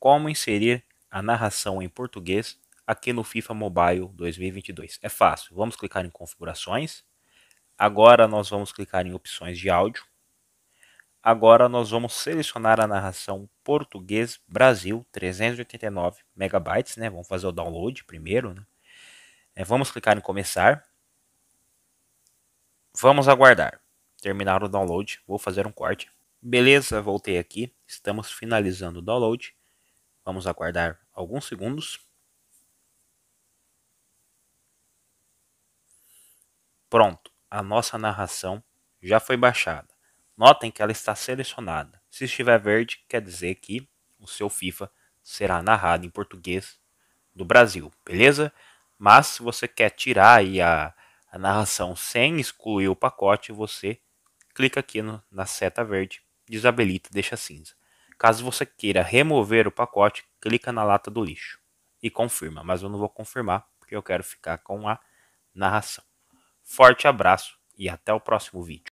como inserir a narração em português aqui no FIFA Mobile 2022. É fácil, vamos clicar em configurações, agora nós vamos clicar em opções de áudio, agora nós vamos selecionar a narração português Brasil 389 megabytes, né? vamos fazer o download primeiro, né? é, vamos clicar em começar, vamos aguardar, terminar o download, vou fazer um corte. Beleza, voltei aqui, estamos finalizando o download. Vamos aguardar alguns segundos. Pronto, a nossa narração já foi baixada. Notem que ela está selecionada. Se estiver verde, quer dizer que o seu FIFA será narrado em português do Brasil, beleza? Mas se você quer tirar aí a, a narração sem excluir o pacote, você clica aqui no, na seta verde, desabilita e deixa cinza. Caso você queira remover o pacote, clica na lata do lixo e confirma, mas eu não vou confirmar porque eu quero ficar com a narração. Forte abraço e até o próximo vídeo.